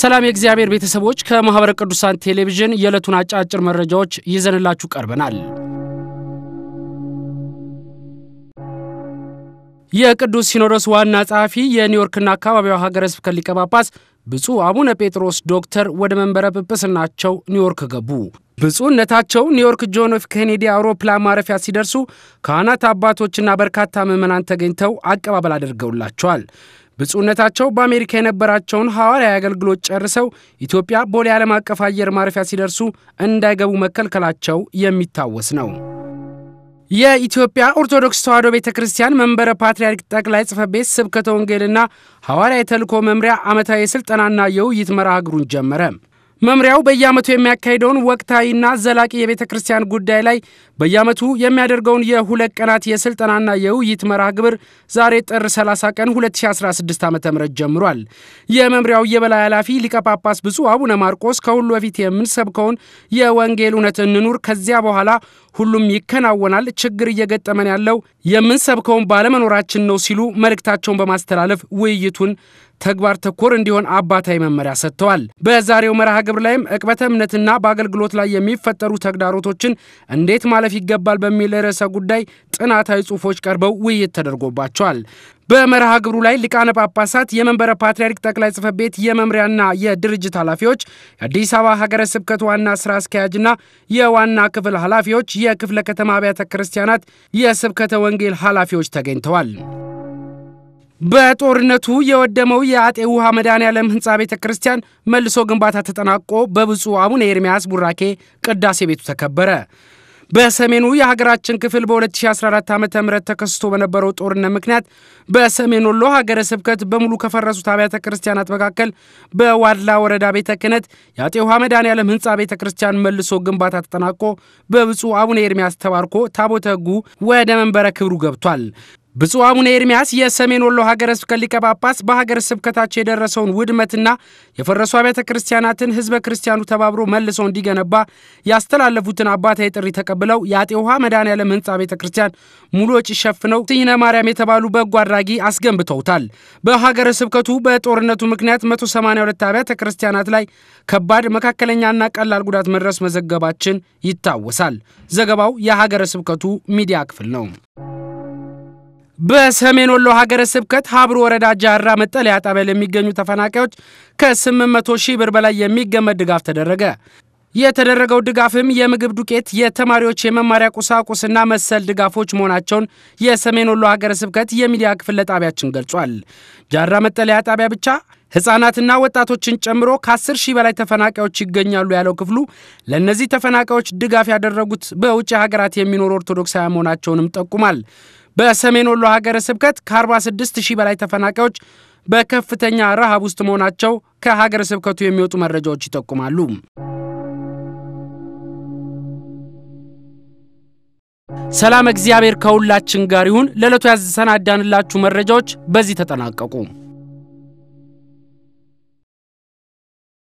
ሰላም የእግዚአብሔር ቤተሰቦች፣ ከማኅበረ ቅዱሳን ቴሌቪዥን የዕለቱን አጫጭር መረጃዎች ይዘንላችሁ ቀርበናል። የቅዱስ ሲኖዶስ ዋና ጸሐፊ የኒውዮርክና አካባቢዋ ሀገረ ስብከት ሊቀ ጳጳስ ብፁዕ አቡነ ጴጥሮስ ዶክተር ወደ መንበረ ጵጵስናቸው ኒውዮርክ ገቡ። ብፁዕነታቸው ኒውዮርክ ጆን ኤፍ ኬኔዲ አውሮፕላን ማረፊያ ሲደርሱ ካህናት አባቶችና በርካታ ምዕመናን ተገኝተው አቀባበል አድርገውላቸዋል። ብፁዕነታቸው በአሜሪካ የነበራቸውን ሐዋርያዊ አገልግሎት ጨርሰው ኢትዮጵያ ቦሌ ዓለም አቀፍ አየር ማረፊያ ሲደርሱ እንዳይገቡ መከልከላቸው የሚታወስ ነው። የኢትዮጵያ ኦርቶዶክስ ተዋሕዶ ቤተ ክርስቲያን መንበረ ፓትርያርክ ጠቅላይ ጽሕፈት ቤት ስብከተ ወንጌልና ሐዋርያዊ ተልእኮ መምሪያ ዓመታዊ የሥልጠናና የውይይት መርሃ ግብሩን ጀመረ። መምሪያው በየዓመቱ የሚያካሄደውን ወቅታዊና ዘላቂ የቤተ ክርስቲያን ጉዳይ ላይ በየዓመቱ የሚያደርገውን የሁለት ቀናት የስልጠናና የውይይት መርሃ ግብር ዛሬ ጥር 30 ቀን 2016 ዓ ም ጀምሯል። የመምሪያው የበላይ ኃላፊ ሊቀ ጳጳስ ብፁዕ አቡነ ማርቆስ ከሁሉ በፊት የምንሰብከውን የወንጌል እውነት እንኑር፣ ከዚያ በኋላ ሁሉም ይከናወናል፣ ችግር እየገጠመን ያለው የምንሰብከውን ባለመኖራችን ነው ሲሉ መልእክታቸውን በማስተላለፍ ውይይቱን ተግባር ተኮር እንዲሆን አባታዊ መመሪያ ሰጥተዋል። በዛሬው መርሃ ግብር ላይም እቅበተ እምነትና በአገልግሎት ላይ የሚፈጠሩ ተግዳሮቶችን እንዴት ማለፍ ይገባል በሚል ርዕሰ ጉዳይ ጥናታዊ ጽሑፎች ቀርበው ውይይት ተደርጎባቸዋል። በመርሃ ግብሩ ላይ ሊቃነ ጳጳሳት፣ የመንበረ ፓትርያርክ ጠቅላይ ጽሕፈት ቤት የመምሪያና የድርጅት ኃላፊዎች፣ የአዲስ አበባ ሀገረ ስብከት ዋና ስራ አስኪያጅና የዋና ክፍል ኃላፊዎች፣ የክፍለ ከተማ አብያተ ክርስቲያናት የስብከተ ወንጌል ኃላፊዎች ተገኝተዋል። በጦርነቱ የወደመው የአጤ ውሃ መድኃኔ ዓለም ህንፃ ቤተ ክርስቲያን መልሶ ግንባታ ተጠናቆ በብፁዕ አቡነ ኤርምያስ ቡራኬ ቅዳሴ ቤቱ ተከበረ። በሰሜኑ የሀገራችን ክፍል በ2014 ዓ ም ተከስቶ በነበረው ጦርነት ምክንያት በሰሜን ወሎ ሀገረ ስብከት በሙሉ ከፈረሱት አብያተ ክርስቲያናት መካከል በዋድላ ወረዳ ቤተ ክህነት የአጤ ውሃ መድኃኔ ዓለም ህንፃ ቤተ ክርስቲያን መልሶ ግንባታ ተጠናቆ በብፁዕ አቡነ ኤርምያስ ተባርኮ ታቦተ ሕጉ ወደ መንበረ ክብሩ ገብቷል። ብፁዕ አቡነ ኤርምያስ የሰሜን ወሎ ሀገረ ስብከት ሊቀ ጳጳስ በሀገረ ስብከታቸው የደረሰውን ውድመትና የፈረሱ አብያተ ክርስቲያናትን ህዝበ ክርስቲያኑ ተባብሮ መልሶ እንዲገነባ ያስተላለፉትን አባታዊ ጥሪ ተቀብለው የአጤ ውሃ መድኃኔዓለም ህንፃ ቤተ ክርስቲያን ሙሉ ወጪ ሸፍነው ጽዮነ ማርያም የተባሉ በጎ አድራጊ አስገንብተውታል። በሀገረ ስብከቱ በጦርነቱ ምክንያት 182 አብያተ ክርስቲያናት ላይ ከባድ መካከለኛና ቀላል ጉዳት መድረስ መዘገባችን ይታወሳል። ዘገባው የሀገረ ስብከቱ ሚዲያ ክፍል ነው። በሰሜን ወሎ ሀገረ ስብከት ሀብሩ ወረዳ ጃራ መጠለያ ጣቢያ ለሚገኙ ተፈናቃዮች ከ800 ሺህ ብር በላይ የሚገመት ድጋፍ ተደረገ። የተደረገው ድጋፍም የምግብ ዱቄት፣ የተማሪዎች የመማሪያ ቁሳቁስና መሰል ድጋፎች መሆናቸውን የሰሜን ወሎ ሀገረ ስብከት የሚዲያ ክፍል ለጣቢያችን ገልጿል። ጃራ መጠለያ ጣቢያ ብቻ ሕፃናትና ወጣቶችን ጨምሮ ከ10 ሺህ በላይ ተፈናቃዮች ይገኛሉ ያለው ክፍሉ ለእነዚህ ተፈናቃዮች ድጋፍ ያደረጉት በውጭ ሀገራት የሚኖሩ ኦርቶዶክሳውያን መሆናቸውንም ጠቁማል። በሰሜን ወሎ ሀገረ ስብከት ከ46 ሺህ በላይ ተፈናቃዮች በከፍተኛ ረሃብ ውስጥ መሆናቸው ከሀገረ ስብከቱ የሚወጡ መረጃዎች ይጠቁማሉ። ሰላም፣ እግዚአብሔር ከሁላችን ጋር ይሁን። ለዕለቱ ያሰናዳንላችሁ መረጃዎች በዚህ ተጠናቀቁ።